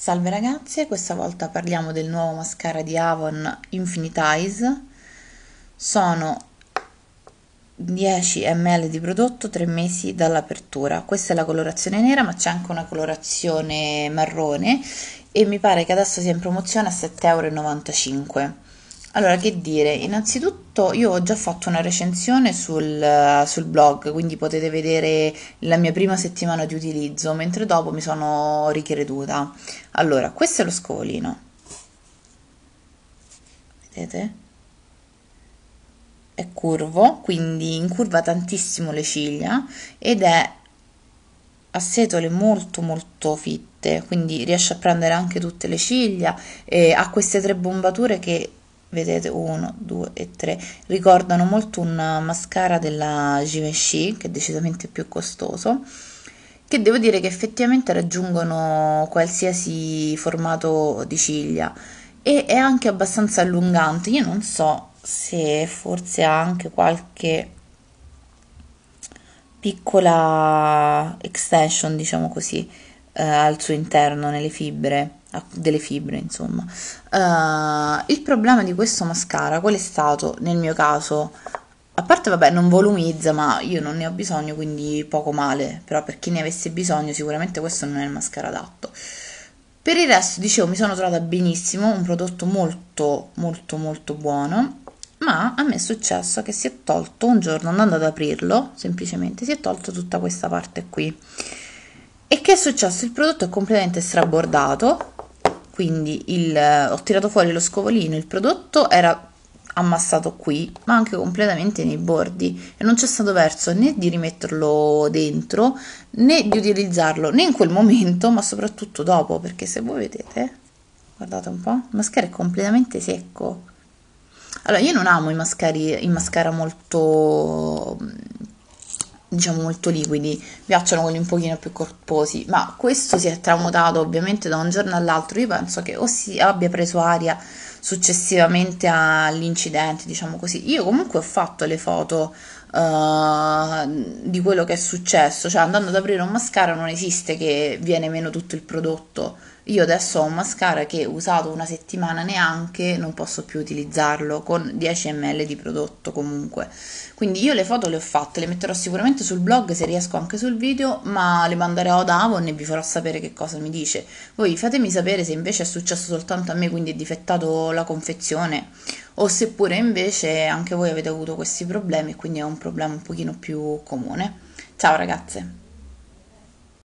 Salve ragazze, questa volta parliamo del nuovo mascara di Avon Infinitize. Sono 10 ml di prodotto 3 mesi dall'apertura. Questa è la colorazione nera, ma c'è anche una colorazione marrone e mi pare che adesso sia in promozione a 7,95 euro. Allora, che dire? Innanzitutto io ho già fatto una recensione sul, sul, blog, quindi potete vedere la mia prima settimana di utilizzo, mentre dopo mi sono ricreduta. Allora, questo è lo scovolino. Vedete? È curvo, quindi incurva tantissimo le ciglia ed è a setole molto molto fitte, quindi riesce a prendere anche tutte le ciglia e ha queste tre bombature che vedete 1, 2 e 3 ricordano molto un mascara della Givenchy che è decisamente più costoso che devo dire che effettivamente raggiungono qualsiasi formato di ciglia e è anche abbastanza allungante io non so se forse ha anche qualche piccola extension diciamo così eh, al suo interno nelle fibre delle fibre, insomma. Uh, il problema di questo mascara qual è stato nel mio caso? A parte, vabbè, non volumizza, ma io non ne ho bisogno, quindi poco male. Però per chi ne avesse bisogno, sicuramente questo non è il mascara adatto. Per il resto, dicevo, mi sono trovata benissimo, un prodotto molto, molto, molto buono. Ma a me è successo che si è tolto un giorno andando ad aprirlo, semplicemente si è tolto tutta questa parte qui. E che è successo? Il prodotto è completamente strabordato, quindi il, eh, ho tirato fuori lo scovolino, il prodotto era ammassato qui, ma anche completamente nei bordi e non c'è stato verso né di rimetterlo dentro né di utilizzarlo né in quel momento, ma soprattutto dopo, perché se voi vedete, guardate un po', il mascara è completamente secco. Allora, io non amo i mascari, i mascara molto diciamo molto liquidi, piacciono quelli un pochino più corposi, ma questo si è tramutato ovviamente da un giorno all'altro, io penso che o si abbia preso aria successivamente all'incidente, diciamo così, io comunque ho fatto le foto uh, di quello che è successo, cioè andando ad aprire un mascara non esiste che viene meno tutto il prodotto, io adesso ho un mascara che usato una settimana neanche non posso più utilizzarlo con 10 ml di prodotto comunque quindi io le foto le ho fatte le metterò sicuramente sul blog se riesco anche sul video ma le manderò ad Avon e vi farò sapere che cosa mi dice voi fatemi sapere se invece è successo soltanto a me quindi è difettato la confezione o seppure invece anche voi avete avuto questi problemi quindi è un problema un pochino più comune ciao ragazze